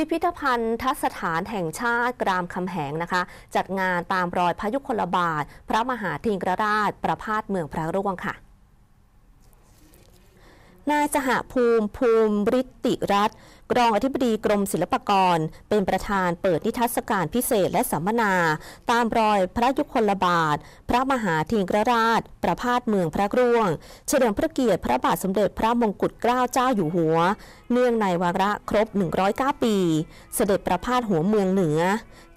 พิพิธภัณฑ์ทัศฐานแห่งชาติกรามคำแหงนะคะ จัดงานตามรอยพระยุคลบาทพระมหาธิงรราชประพาสเมืองพระร่วงค่ะนายสหภูมิ ภูมิริติรัตรองอธิบดีกรมศิลปากร เป็นประธานเปิดนิทรรศการพิเศษและสัมมนา ตามรอยพระยุคลบาท พระมหาทิงกรราช ประพาสเมืองพระร่วงเฉลิมพระเกียรติพระบาทสมเด็จพระมงกุฎเกล้าเจ้าอยู่หัว เนื่องในวาระครบ 109 ปี เสด็จประพาสหัวเมืองเหนือ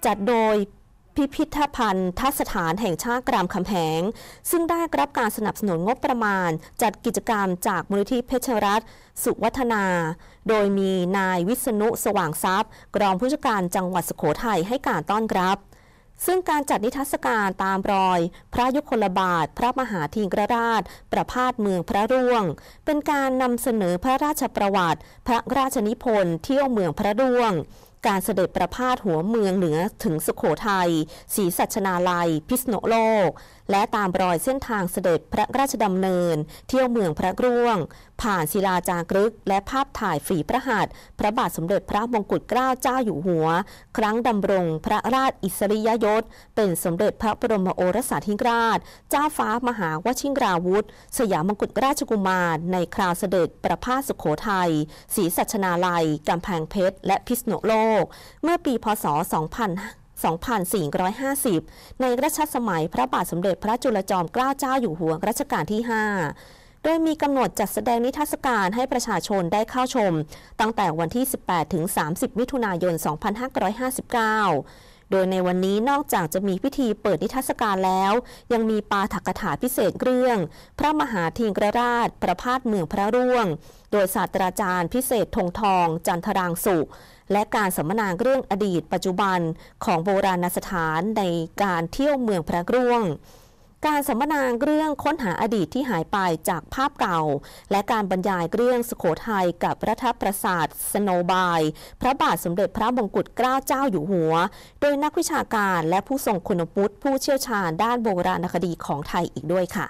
จัดโดยพิพิธภัณฑ์ทัศถานแห่งชาติกรามคำแหง ซึ่งได้รับการสนับสนุนงบประมาณ จัดกิจกรรมจากมูลนิธิเพชรรัตน์สุวัฒนา โดยมีนายวิษณุสว่างทรัพย์รองผู้จัดการจังหวัดสุโขทัยให้การต้อนรับ ซึ่งการจัดนิทรรศการตามรอย พระยุคลบาท พระมหาธีกรราช ประพาสเมืองพระร่วง เป็นการนำเสนอพระราชประวัติ พระราชนิพนธ์เที่ยวเมืองพระร่วงการเสด็จประพาสหัวเมืองเหนือถึงสุขโขทยัยศรีสัชนาลัยพิษณุโลก และตามรอยเส้นทางเสด็จพระราชดำเนินเที่ยวเมืองพระร่วง ผ่านศิลาจากรึกและภาพถ่ายฝีพระหัตถ์พระบาทสมเด็จพระมงกุฎเกล้าเจ้าอยู่หัวครั้งดำรงพระราชอิสริยยศ เป็นสมเด็จพระบรมโอรสาธิราชเจ้าฟ้ามหาวชิงราวุธ สยามมงกุฎราชกุมารในคราวเสด็จประพาสสุขโขทยัยศรีสัชนาลัยกำแพงเพชรและพิษณุโลกกเมื่อปีพศ2000 2450 ในรัชสมัยพระบาทสมเด็จพระจุลจอมเกล้าเจ้าอยู่หัวรัชกาลที่ 5 โดยมีกำหนดจัดแสดงนิทรรศการให้ประชาชนได้เข้าชมตั้งแต่วันที่ 18 ถึง 30 มิถุนายน 2559โดยในวันนี้นอกจากจะมีพิธีเปิดนิทรรศการแล้วยังมีปาถกถาพิเศษเรื่อง พระมหาทิงกระราช ประพาสเมืองพระร่วง โดยศาสตราจารย์พิเศษธงทองจันทรางสุ และการสัมมนาเรื่องอดีตปัจจุบันของโบราณสถานในการเที่ยวเมืองพระร่วงการสัมมนาเรื่องค้นหาอดีตที่หายไปจากภาพเก่า และการบรรยายเรื่องสุโขทัยกับรัฐประสาทสโนบาย พระบาทสมเด็จพระมงกุฎเกล้าเจ้าอยู่หัว โดยนักวิชาการและผู้ทรงคุณวุฒิผู้เชี่ยวชาญด้านโบราณคดีของไทยอีกด้วยค่ะ